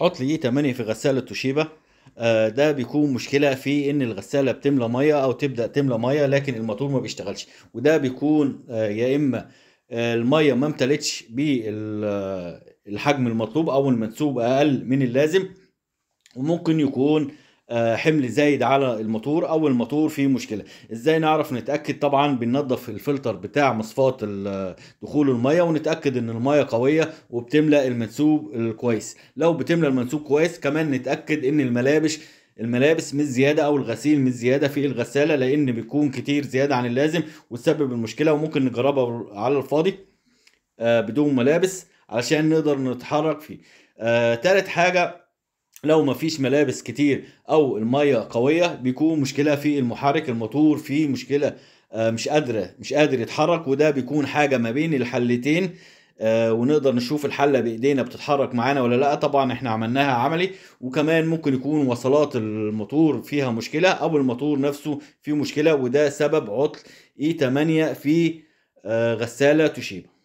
عطل اي 8 في غساله توشيبا آه، ده بيكون مشكله في ان الغساله بتملى ميه او تبدا تملى ميه لكن الموتور ما بيشتغلش وده بيكون آه، يا اما آه، الميه ما امتلتش بالحجم المطلوب او المنسوب اقل من اللازم وممكن يكون آه، حمل زايد على الموتور او الموتور فيه مشكله ازاي نعرف نتاكد طبعا بننظف الفلتر بتاع مصفاه دخول الميه ونتاكد ان الميه قويه وبتملى المنسوب كويس لو بتملى المنسوب كويس كمان نتاكد ان الملابس الملابس مش زياده او الغسيل مش زياده في الغساله لان بيكون كتير زياده عن اللازم وتسبب المشكله وممكن نجربها على الفاضي آه، بدون ملابس علشان نقدر نتحرك فيه آه، تالت حاجه لو مفيش ملابس كتير او الميه قويه بيكون مشكله في المحرك الموتور في مشكله آه، مش قادره مش قادر يتحرك وده بيكون حاجه ما بين الحلتين آه، ونقدر نشوف الحله بايدينا بتتحرك معانا ولا لا طبعا احنا عملناها عملي وكمان ممكن يكون وصلات الموتور فيها مشكله او الموتور نفسه فيه مشكله وده سبب عطل اي 8 في آه، غساله توشيبا